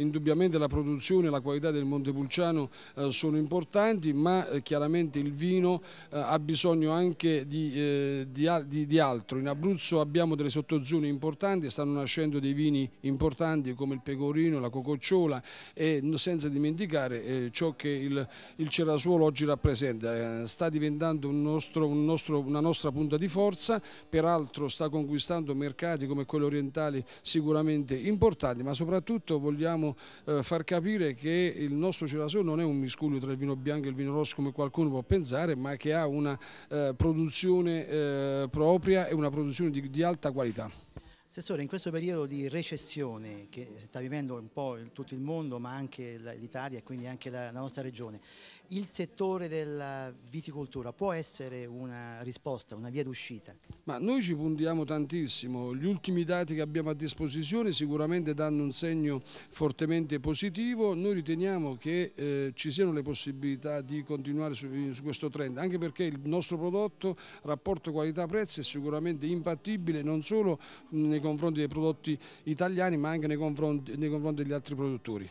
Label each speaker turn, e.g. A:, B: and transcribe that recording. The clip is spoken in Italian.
A: indubbiamente la produzione e la qualità del Montepulciano eh, sono importanti, ma eh, chiaramente il vino eh, ha bisogno anche di, di, di, di altro. In Abruzzo abbiamo delle sottozone importanti, stanno nascendo dei vini importanti come il pecorino, la cococciola e senza dimenticare ciò che il, il Cerasuolo oggi rappresenta. sta diventando un nostro, un nostro, una nostra punta di forza, peraltro sta conquistando mercati come quello orientale sicuramente importanti, ma soprattutto vogliamo dobbiamo eh, far capire che il nostro Girasole non è un miscuglio tra il vino bianco e il vino rosso come qualcuno può pensare, ma che ha una eh, produzione eh, propria e una produzione di, di alta qualità.
B: Assessore, in questo periodo di recessione che sta vivendo un po' il, tutto il mondo, ma anche l'Italia e quindi anche la, la, nostra regione, il settore della viticoltura può essere una risposta, una via d'uscita? Ma noi ci puntiamo
A: tantissimo, gli ultimi dati che abbiamo a disposizione sicuramente danno un segno fortemente positivo, noi riteniamo che eh, ci siano le possibilità di continuare su, su, questo trend, anche perché il nostro prodotto rapporto qualità-prezzo è sicuramente impattibile non solo nei confronti dei prodotti italiani ma anche nei confronti, nei confronti degli altri produttori.